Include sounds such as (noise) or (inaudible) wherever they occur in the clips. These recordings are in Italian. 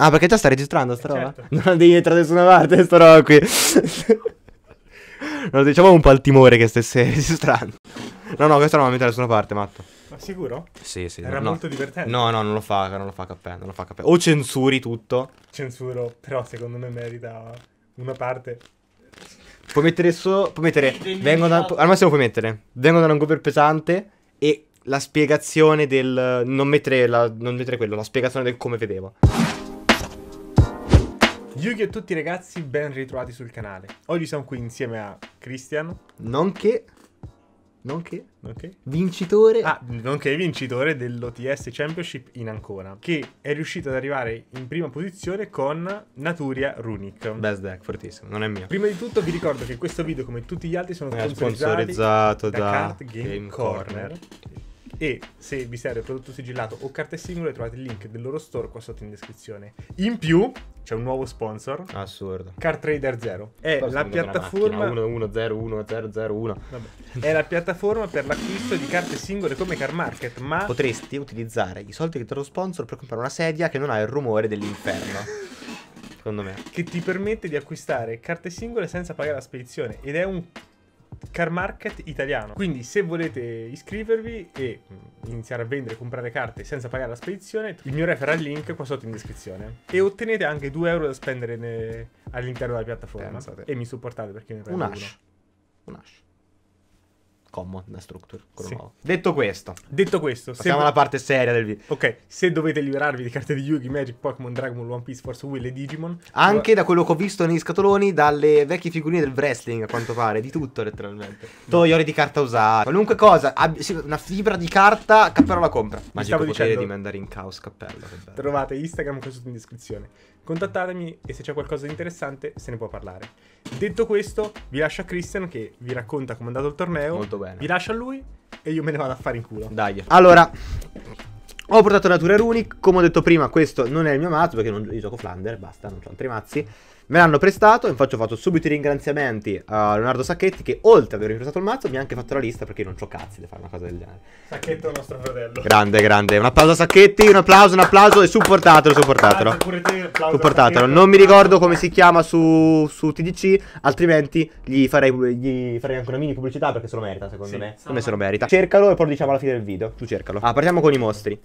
Ah, perché già sta registrando sta roba? Certo. Non la devi entrare da nessuna parte sta roba qui. no, diciamo un po' al timore che stesse (laughs) registrando. No, no, questa non la metto da nessuna parte, matto. Ma sicuro? Sì, sì. Era no, molto divertente. No, no, non lo fa, non lo fa caffè, non lo fa caffè. O censuri tutto. Censuro, però secondo me merita una parte. Puoi mettere solo, puoi mettere, vengo da, al massimo puoi mettere, vengo da un cover pesante e la spiegazione del, non mettere, la, non mettere quello, la spiegazione del come vedevo. Yugi a oh! tutti ragazzi, ben ritrovati sul canale. Oggi siamo qui insieme a Cristian. Nonché... Nonché... Nonché... Vincitore... Ah, nonché vincitore dell'OTS Championship in Ancona, che è riuscito ad arrivare in prima posizione con Naturia Runic. Best deck, fortissimo, non è mio. Prima di tutto vi ricordo che questo video, come tutti gli altri, sono sponsorizzati sponsorizzato da, da Card Game, Game Corner. Corner e se vi serve prodotto sigillato o carte singole trovate il link del loro store qua sotto in descrizione. In più c'è un nuovo sponsor. Assurdo. Car Zero. È Però la piattaforma... 1101001. È la piattaforma per l'acquisto di carte singole come Car Market, ma... Potresti utilizzare i soldi che ti lo sponsor per comprare una sedia che non ha il rumore dell'inferno. (laughs) secondo me. Che ti permette di acquistare carte singole senza pagare la spedizione. Ed è un car market italiano. Quindi se volete iscrivervi e mm, iniziare a vendere e comprare carte senza pagare la spedizione, il mio referral link qua sotto in descrizione. E ottenete anche 2 euro da spendere ne... all'interno della piattaforma. Pensate. E mi supportate perché ne prendo un uno. Un hash common da structure. Sì. Detto questo, detto questo, passiamo alla parte seria del video. Ok, se dovete liberarvi di carte di Yugi, Magic, Pokémon, Dragon Ball, One Piece, Force Will e Digimon. Anche da quello che ho visto negli scatoloni, dalle vecchie figurine del wrestling, a quanto pare, di tutto letteralmente. Mm. Togliori di carta usata, qualunque cosa, una fibra di carta, cappello la compra. Ma stavo dicendo... di mandare in caos cappello. Trovate Instagram qui sotto in descrizione. Contattatemi e se c'è qualcosa di interessante se ne può parlare. Detto questo, vi lascio a Christian che vi racconta come è andato il torneo. Molto bene. Vi lascio a lui e io me ne vado a fare in culo. Dai. Allora, ho portato Natura Runic. Come ho detto prima, questo non è il mio mazzo perché non, io gioco Flander, basta, non ho altri mazzi. Me l'hanno prestato, infatti ho fatto subito i ringraziamenti a Leonardo Sacchetti che oltre ad aver prestato il mazzo mi ha anche fatto la lista perché io non ho cazzi di fare una cosa del genere. Sacchetto è nostro fratello. Grande, grande. Un applauso a Sacchetti, un applauso, un applauso e supportatelo, supportatelo. Te, supportatelo. Non mi ricordo come si chiama su, su TDC, altrimenti gli farei, gli farei, anche una mini pubblicità perché se lo merita secondo sì, me. Come se lo merita. Cercalo e poi lo diciamo alla fine del video. Tu cercalo. Ah, partiamo con i mostri.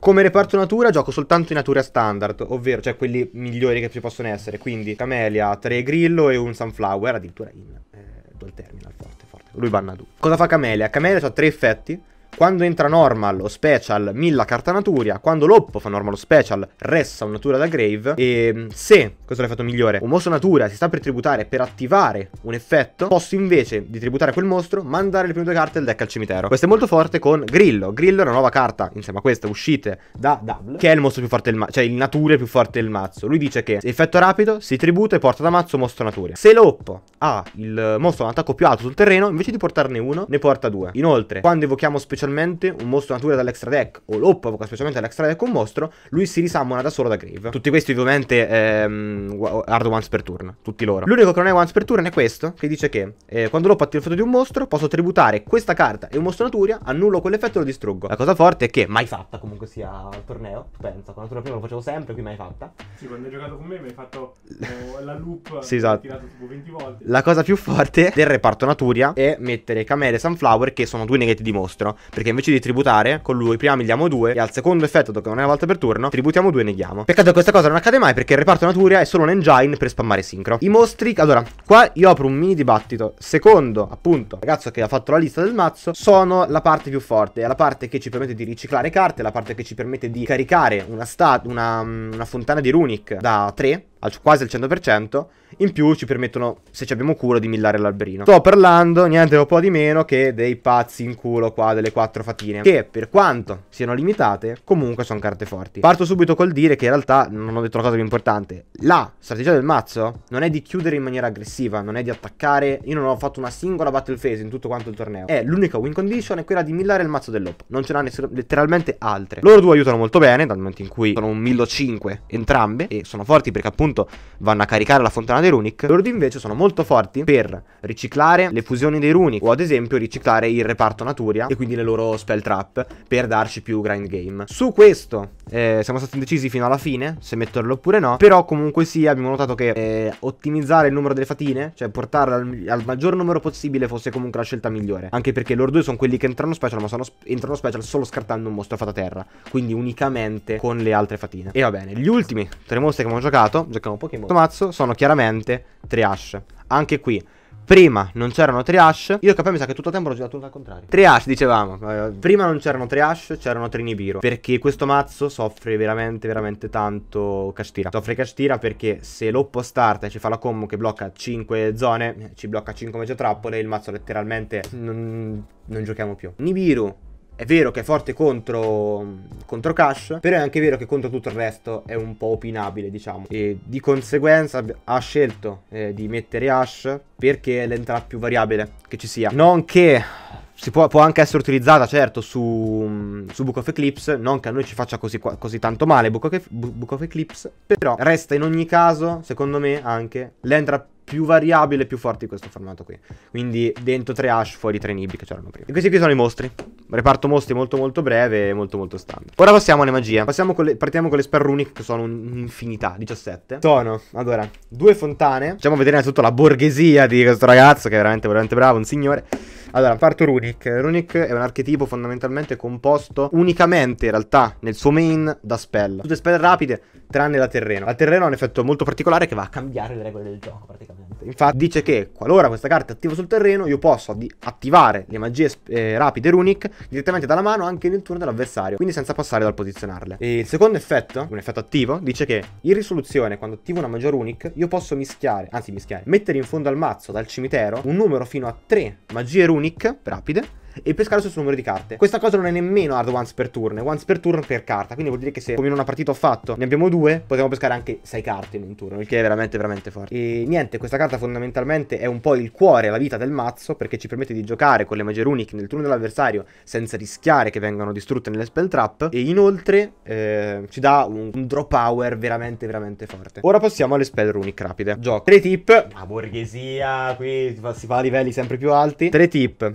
Come reparto natura gioco soltanto in natura standard, ovvero cioè quelli migliori che ci possono essere, quindi Camelia, tre Grillo e un Sunflower, addirittura in eh, dual terminal, forte, forte. Lui banna due. Cosa fa Camelia? Camelia ha tre effetti, quando entra normal o special, milla carta naturia. Quando l'oppo fa normal o special, resta un natura da grave. E mm, se, questo è l'effetto migliore, un mostro natura si sta per tributare per attivare un effetto, posso invece di tributare quel mostro mandare le prime due carte del deck al cimitero. Questo è molto forte con Grillo. Grillo è una nuova carta, insieme a questa, uscite da Double, che è il mostro più forte del mazzo, cioè il natura più forte del mazzo. Lui dice che effetto rapido, si tributa e porta da mazzo mostro natura. Se l'oppo ha il mostro un attacco più alto sul terreno, invece di portarne uno, ne porta due. Inoltre, quando evochiamo special specialmente un mostro natura dall'extra deck o l'op provoca specialmente dall'extra deck un mostro, lui si risammona da solo da grave. Tutti questi ovviamente ehm, hard once per turn, tutti loro. L'unico che non è once per turn è questo, che dice che eh, quando l'op attira il foto di un mostro, posso tributare questa carta e un mostro natura, annullo quell'effetto e lo distruggo. La cosa forte è che mai fatta comunque sia al torneo, pensa, con natura prima lo facevo sempre, qui mai fatta. Sì, quando hai giocato con me mi hai fatto eh, la loop, (laughs) sì, esatto. tirato tipo 20 volte. La cosa più forte del reparto natura è mettere Camere e Sunflower che sono due negati di mostro perché invece di tributare con lui prima miliamo due. e al secondo effetto, dopo che non è una volta per turno, tributiamo due e neghiamo. Peccato che questa cosa non accade mai perché il reparto Naturia è solo un engine per spammare sincro. I mostri, allora, qua io apro un mini dibattito. Secondo, appunto, ragazzo che ha fatto la lista del mazzo, sono la parte più forte. È la parte che ci permette di riciclare carte, È la parte che ci permette di caricare una, una, una fontana di runic da 3 al, quasi al 100%, in più ci permettono, se ci abbiamo culo, di millare l'alberino. Sto parlando niente un po' di meno che dei pazzi in culo qua, delle quattro fatine, che per quanto siano limitate, comunque sono carte forti. Parto subito col dire che in realtà, non ho detto la cosa più importante, la strategia del mazzo non è di chiudere in maniera aggressiva, non è di attaccare, io non ho fatto una singola battle phase in tutto quanto il torneo, è l'unica win condition è quella di millare il mazzo dell'op, non ce n'ha letteralmente altre. Loro due aiutano molto bene, dal momento in cui sono un 1.500 entrambe, e sono forti perché appunto appunto vanno a caricare la fontana dei runic, loro invece sono molto forti per riciclare le fusioni dei runic o ad esempio riciclare il reparto naturia e quindi le loro spell trap per darci più grind game. Su questo eh, siamo stati indecisi fino alla fine se metterlo oppure no Però comunque sì abbiamo notato che eh, ottimizzare il numero delle fatine Cioè portarle al, al, maggior numero possibile fosse comunque la scelta migliore Anche perché loro due sono quelli che entrano special ma sono, entrano special solo scartando un mostro fatta terra Quindi unicamente con le altre fatine E va bene gli ultimi tre mostri che abbiamo giocato Giochiamo Pokémon Questo mazzo sono chiaramente tre Ash Anche qui Prima non c'erano tre hash. Io capito mi sa che tutto il tempo l'ho girato al contrario. Tre hash, dicevamo. Eh, prima non c'erano tre hash, c'erano tre Nibiru. Perché questo mazzo soffre veramente, veramente tanto Castira. Soffre Castira perché se l'oppo start ci fa la combo che blocca 5 zone, eh, ci blocca 5 mezzo trappole, il mazzo letteralmente non, non giochiamo più. Nibiru è vero che è forte contro, contro Cash, però è anche vero che contro tutto il resto è un po' opinabile, diciamo. E di conseguenza ha scelto eh, di mettere Ash perché è l'entrata più variabile che ci sia. Non che si può, può, anche essere utilizzata, certo, su, su Book of Eclipse. Non che a noi ci faccia così, così tanto male Book of, Book of, Eclipse. Però resta in ogni caso, secondo me, anche l'entrata più più variabile e più forte di questo formato qui. Quindi dentro tre hash, fuori tre Nibbi che c'erano prima. E questi qui sono i mostri. Reparto mostri molto molto breve e molto molto standard. Ora passiamo alle magie. Passiamo con le, partiamo con le spell runic che sono un'infinità, 17. Sono, allora, due fontane. Facciamo vedere innanzitutto la borghesia di questo ragazzo che è veramente veramente bravo, un signore. Allora, parto Runic. Runic è un archetipo fondamentalmente composto unicamente, in realtà, nel suo main da spell. Tutte spell rapide, tranne la terreno. La terreno ha un effetto molto particolare che va a cambiare le regole del gioco, praticamente. Infatti, dice che qualora questa carta è attiva sul terreno, io posso attivare le magie eh, rapide Runic direttamente dalla mano anche nel turno dell'avversario, quindi senza passare dal posizionarle. E il secondo effetto, un effetto attivo, dice che in risoluzione, quando attivo una magia Runic, io posso mischiare, anzi mischiare, mettere in fondo al mazzo, dal cimitero, un numero fino a 3 magie Runic tunic rapide e pescare sul stesso numero di carte. Questa cosa non è nemmeno hard once per turn, è once per turn per carta, quindi vuol dire che se come in una partita ho fatto ne abbiamo due, potremo pescare anche sei carte in un turno, il che è veramente veramente forte. E niente, questa carta fondamentalmente è un po' il cuore, la vita del mazzo, perché ci permette di giocare con le magie runiche nel turno dell'avversario senza rischiare che vengano distrutte nelle spell trap e inoltre eh, ci dà un, un draw power veramente veramente forte. Ora passiamo alle spell runic rapide. Gioco. Tre tip, ma borghesia, qui si fa a livelli sempre più alti. Tre tip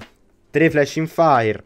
3 flashing fire,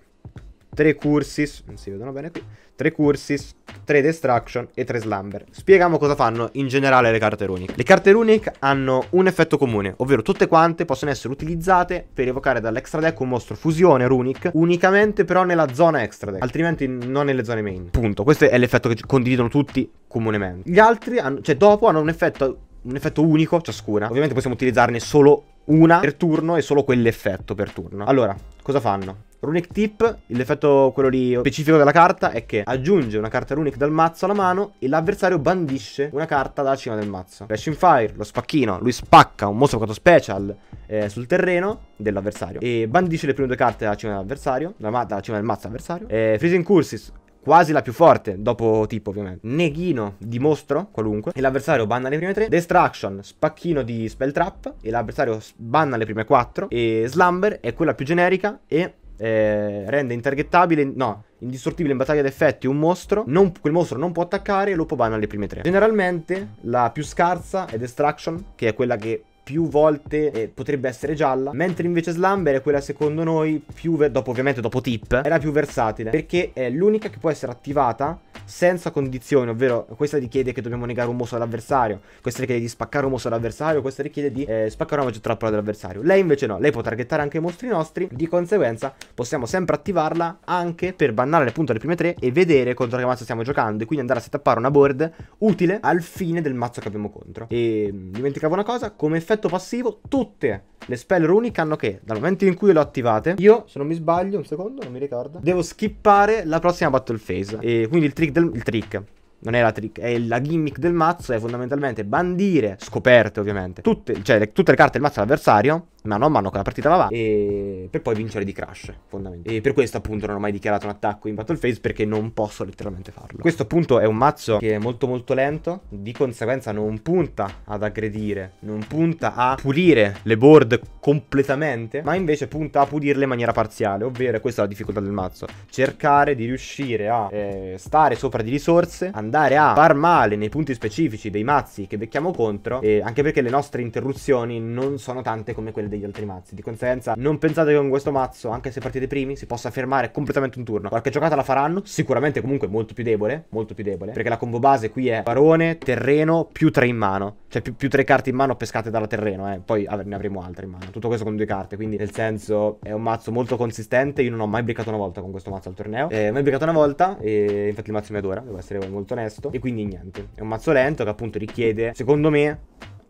3 cursis, non si vedono bene qui, 3 cursis, 3 Destruction e 3 Slumber. Spieghiamo cosa fanno in generale le carte runic. Le carte runic hanno un effetto comune, ovvero tutte quante possono essere utilizzate per evocare dall'extra deck un mostro fusione runic unicamente però nella zona extra deck, altrimenti non nelle zone main. Punto. Questo è l'effetto che condividono tutti comunemente. Gli altri, hanno, cioè dopo, hanno un effetto, un effetto unico ciascuna. Ovviamente possiamo utilizzarne solo una per turno e solo quell'effetto per turno. Allora, cosa fanno? Runic Tip, l'effetto quello lì specifico della carta è che aggiunge una carta runic dal mazzo alla mano e l'avversario bandisce una carta dalla cima del mazzo. Flash in Fire, lo spacchino, lui spacca un mostro quattro special eh, sul terreno dell'avversario e bandisce le prime due carte dalla cima dell'avversario, dalla, dalla cima del mazzo avversario. Eh, freezing Cursis, quasi la più forte, dopo tipo ovviamente. Neghino di mostro, qualunque, e l'avversario banna le prime tre. Destruction, spacchino di spell trap, e l'avversario banna le prime quattro. E Slumber è quella più generica e eh, rende intargettabile, no, indistruttibile in battaglia d'effetti un mostro, non, quel mostro non può attaccare e lo può banare le prime tre. Generalmente la più scarsa è Destruction, che è quella che più volte eh, potrebbe essere gialla, mentre invece Slumber è quella secondo noi più, dopo, ovviamente dopo tip, è la più versatile, perché è l'unica che può essere attivata senza condizioni, ovvero questa richiede che dobbiamo negare un mosso all'avversario, questa richiede di spaccare un mosso all'avversario, questa richiede di eh, spaccare una maggior trappola dell'avversario. Lei invece no, lei può targettare anche i mostri nostri, di conseguenza possiamo sempre attivarla anche per bannare appunto le prime tre e vedere contro che mazzo stiamo giocando e quindi andare a setappare una board utile al fine del mazzo che abbiamo contro. E dimenticavo una cosa, come effetto effetto passivo tutte le spell runic hanno che dal momento in cui le ho attivate io se non mi sbaglio un secondo non mi ricordo devo skippare la prossima battle phase e quindi il trick del il trick non è la trick, è la gimmick del mazzo, è fondamentalmente bandire, scoperte ovviamente, tutte, cioè, le, tutte le carte del mazzo all'avversario mano a mano che la partita va e per poi vincere di crash fondamentalmente e per questo appunto non ho mai dichiarato un attacco in battle phase perché non posso letteralmente farlo questo appunto è un mazzo che è molto molto lento di conseguenza non punta ad aggredire non punta a pulire le board completamente ma invece punta a pulirle in maniera parziale ovvero questa è la difficoltà del mazzo cercare di riuscire a eh, stare sopra di risorse andare a far male nei punti specifici dei mazzi che becchiamo contro anche perché le nostre interruzioni non sono tante come quelle dei degli altri mazzi. Di conseguenza, non pensate che con questo mazzo, anche se partite primi, si possa fermare completamente un turno. Qualche giocata la faranno, sicuramente comunque molto più debole, molto più debole, perché la combo base qui è barone, terreno, più tre in mano. Cioè più, più tre carte in mano pescate dalla terreno, eh. Poi ne avremo altre in mano. Tutto questo con due carte, quindi nel senso è un mazzo molto consistente. Io non ho mai bricato una volta con questo mazzo al torneo. Eh, mai bricato una volta e infatti il mazzo mi adora, devo essere molto onesto. E quindi niente, è un mazzo lento che appunto richiede, secondo me,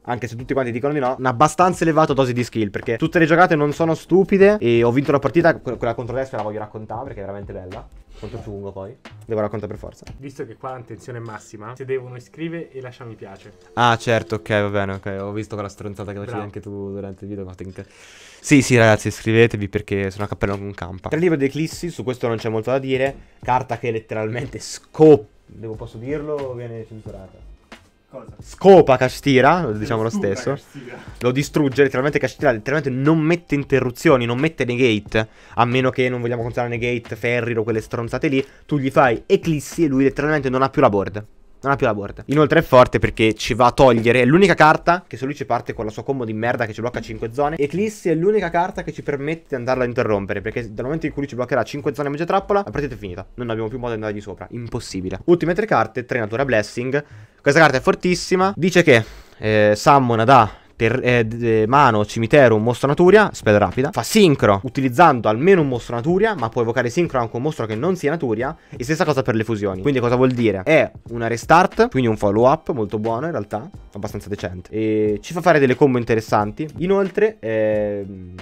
anche se tutti quanti dicono di no, un'abbastanza elevata dose di skill, perché tutte le giocate non sono stupide e ho vinto la partita, quella contro destra la voglio raccontare perché è veramente bella. Contro Fungo ah. poi. Devo raccontare per forza. Visto che qua l'attenzione è massima, se devono iscrivere e lasciare mi piace. Ah, certo, ok, va bene, ok. Ho visto quella stronzata che facevi anche tu durante il video. Sì, sì, ragazzi, iscrivetevi perché sono a cappello con campa. Tre libri di Eclissi, su questo non c'è molto da dire. Carta che letteralmente scop... Devo, posso dirlo? o Viene censurata. Cosa? Scopa Castira, diciamo lo stesso. Castira. Lo distrugge, letteralmente Castira letteralmente non mette interruzioni, non mette negate, a meno che non vogliamo contare negate, ferri o quelle stronzate lì, tu gli fai eclissi e lui letteralmente non ha più la board. Non ha più la board. Inoltre è forte perché ci va a togliere. È l'unica carta che se lui ci parte con la sua combo di merda che ci blocca 5 zone. Eclissi è l'unica carta che ci permette di andarla a interrompere. Perché dal momento in cui lui ci bloccherà 5 zone a magia trappola, la partita è finita. Non abbiamo più modo di andare di sopra. Impossibile. Ultime tre carte, tre natura blessing. Questa carta è fortissima. Dice che eh, summona da ter- eh, eh, mano, cimitero, un mostro naturia, spell rapida, fa sincro utilizzando almeno un mostro naturia, ma può evocare sincro anche un mostro che non sia naturia, e stessa cosa per le fusioni. Quindi cosa vuol dire? È una restart, quindi un follow up molto buono in realtà, abbastanza decente, e ci fa fare delle combo interessanti. Inoltre, ehm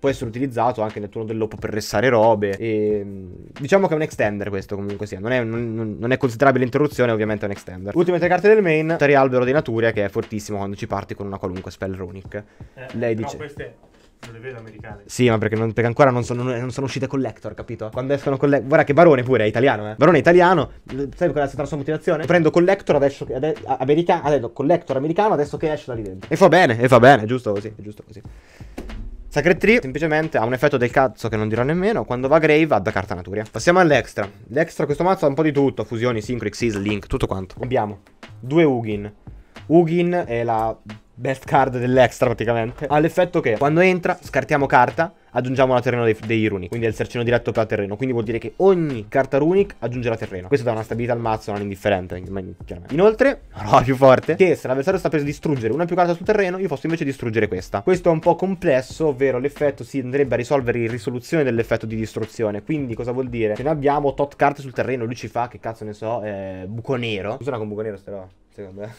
può essere utilizzato anche nel turno del lopo per restare robe. E, mm, diciamo che è un extender questo comunque sia. Non è, non, non è considerabile interruzione, ovviamente è un extender. Ultime tre carte del main, Trialbero di Naturia, che è fortissimo quando ci parti con una qualunque spell runic. Eh, Lei dice... No, queste... Non le vedo americane. Sì, ma perché, non, perché ancora non sono, non sono, uscite collector, capito? Quando escono collector. Guarda che Barone pure è italiano, eh. Barone è italiano. Sai qual è la sua motivazione? Prendo collector adesso. Ade, americano. Adesso collector americano adesso che esce da lì dentro. E fa bene, e fa bene, giusto così. È giusto così. Sacred Tree semplicemente ha un effetto del cazzo che non dirò nemmeno, quando va grave va da carta natura. Passiamo all'extra. L'extra questo mazzo ha un po' di tutto, fusioni, synchro, Xyz, link, tutto quanto. Abbiamo due Ugin. Ugin è la best card dell'extra praticamente. Ha l'effetto che quando entra scartiamo carta aggiungiamo la terreno dei, dei runi, quindi è il sercino diretto per la terreno, quindi vuol dire che ogni carta runic aggiunge la terreno. Questo dà una stabilità al mazzo non indifferente, chiaramente. Inoltre, una (laughs) roba più forte, che se l'avversario sta per distruggere una più carta sul terreno, io posso invece distruggere questa. Questo è un po' complesso, ovvero l'effetto si andrebbe a risolvere in risoluzione dell'effetto di distruzione, quindi cosa vuol dire? Se ne abbiamo tot carte sul terreno, lui ci fa, che cazzo ne so, eh, buco nero. Funziona con buco nero sta secondo me.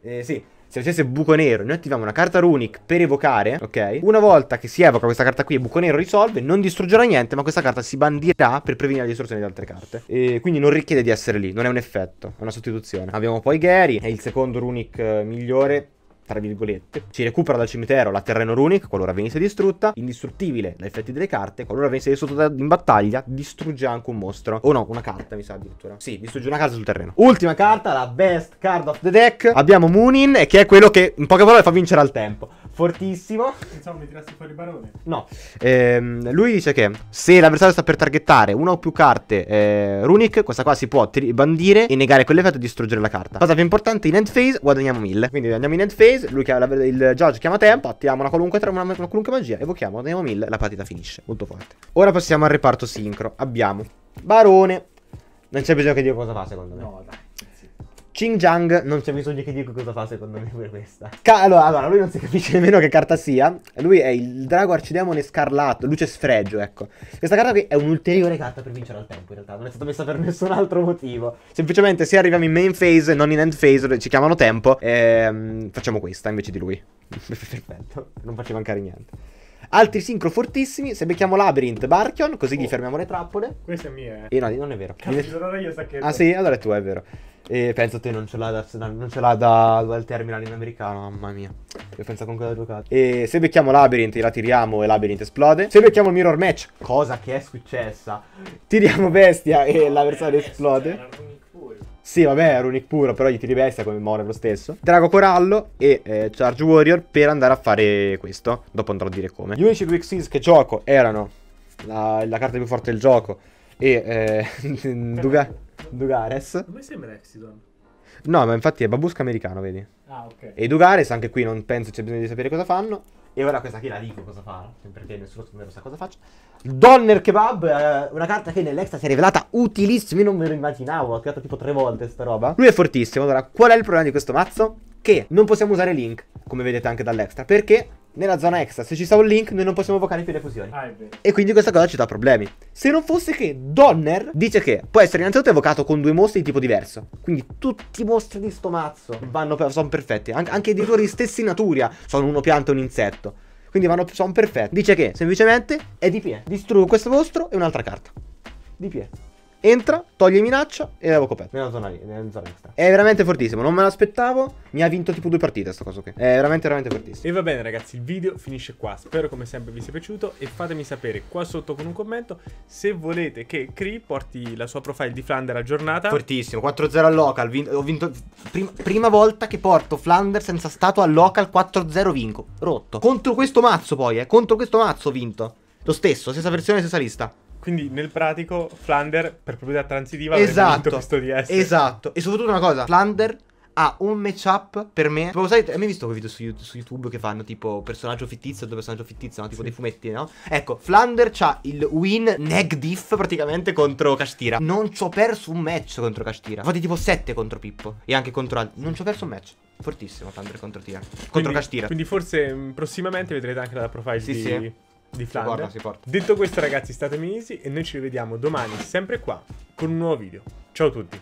Eh sì, se facesse buco nero, noi attiviamo una carta runic per evocare, ok? Una volta che si evoca questa carta qui e buco nero risolve, non distruggerà niente, ma questa carta si bandirà per prevenire la distruzione di altre carte. E quindi non richiede di essere lì, non è un effetto, è una sostituzione. Abbiamo poi Gary, è il secondo runic eh, migliore tra virgolette, si recupera dal cimitero la terreno runic qualora venisse distrutta, indistruttibile dai effetti delle carte, qualora venisse distrutta in battaglia, distrugge anche un mostro. O no, una carta mi sa addirittura. Sì, distrugge una casa sul terreno. Ultima carta, la best card of the deck. Abbiamo Moonin, che è quello che in poche parole fa vincere al tempo fortissimo. Insomma, mi tirassi fuori il barone. No. Ehm, lui dice che se l'avversario sta per targettare una o più carte eh, runic, questa qua si può bandire e negare quell'effetto e distruggere la carta. Cosa più importante, in end phase guadagniamo 1000. Quindi andiamo in end phase, lui chiama, il judge chiama tempo, attiviamo una qualunque, una, una qualunque magia, evochiamo, guadagniamo 1000, la partita finisce. Molto forte. Ora passiamo al reparto sincro. Abbiamo barone. Non c'è bisogno che dire cosa fa, secondo me. No, dai. Ching Xinjiang, non c'è bisogno che dico cosa fa secondo me pure questa. Ca allora, allora, lui non si capisce nemmeno che carta sia. Lui è il drago arcidemone scarlatto, luce sfregio, ecco. Questa carta qui è un'ulteriore carta per vincere al tempo, in realtà. Non è stata messa per nessun altro motivo. Semplicemente se arriviamo in main phase, non in end phase, ci chiamano tempo, ehm, facciamo questa invece di lui. (laughs) Perfetto, non faccio mancare niente. Altri sincro fortissimi. Se becchiamo Labyrinth, Barkion, così oh. gli fermiamo le trappole. Questa è mia, eh. E no, non è vero. Cazzo, allora io sacchetto. Ah sì, allora è tu, è vero. E penso te non ce l'ha da, non ce l'ha da dal terminal in americano, mamma mia. Io penso con quella giocato. E se becchiamo Labyrinth, la tiriamo e Labyrinth esplode. Se becchiamo il mirror match, cosa che è successa, tiriamo bestia e l'avversario esplode. Sì, vabbè, era Runic puro, però gli tiri bestia commemora lo stesso. Drago Corallo e eh, Charge Warrior per andare a fare questo. Dopo andrò a dire come. Gli unici due Xyz che gioco erano la, la, carta più forte del gioco e eh, (laughs) Duga, Dugares. Come sembra Exidon? No, ma infatti è Babusca americano, vedi? Ah, ok. E Dugares, anche qui non penso c'è bisogno di sapere cosa fanno. E ora questa qui la dico cosa fa, perché nessuno su me sa cosa faccia. Donner Kebab, eh, una carta che nell'extra si è rivelata utilissima, io non me lo immaginavo, ho creato tipo tre volte sta roba. Lui è fortissimo, allora qual è il problema di questo mazzo? Che non possiamo usare Link, come vedete anche dall'extra, perché nella zona extra, se ci sta un link, noi non possiamo evocare più le fusioni. Ah, e quindi questa cosa ci dà problemi. Se non fosse che Donner dice che può essere innanzitutto evocato con due mostri di tipo diverso. Quindi tutti i mostri di sto mazzo vanno sono perfetti. An anche i tuoi stessi natura sono uno pianta e un insetto. Quindi vanno, sono perfetti. Dice che semplicemente è di pie. Distruggo questo mostro e un'altra carta. Di pie. Entra, toglie minaccia e l'avevo coperto. Nella zona, lì, nella zona extra. È veramente fortissimo, non me l'aspettavo. Mi ha vinto tipo due partite sta cosa qui. È veramente veramente fortissimo. E va bene ragazzi, il video finisce qua. Spero come sempre vi sia piaciuto e fatemi sapere qua sotto con un commento se volete che Cree porti la sua profile di Flander aggiornata. Fortissimo, 4-0 al local. Vin ho vinto prim prima volta che porto Flander senza stato al local 4-0 vinco. Rotto. Contro questo mazzo poi, eh. Contro questo mazzo ho vinto. Lo stesso, stessa versione, stessa lista. Quindi nel pratico Flander per proprietà transitiva esatto, questo DS. Esatto. E soprattutto una cosa, Flander ha un matchup per me. Proprio sai, hai mai visto quei video su, su YouTube che fanno tipo personaggio fittizio, due personaggio fittizio, no? Tipo sì. dei fumetti, no? Ecco, Flander c'ha il win neg diff praticamente contro Castira. Non ci ho perso un match contro Castira. Ho tipo 7 contro Pippo e anche contro altri. Non ci ho perso un match. Fortissimo Flander contro Tira. Contro quindi, Castira. Quindi forse mm, prossimamente vedrete anche la profile sì, di... Sì di Flandre. Si porta, si porta. Detto questo ragazzi state easy e noi ci rivediamo domani sempre qua con un nuovo video. Ciao a tutti.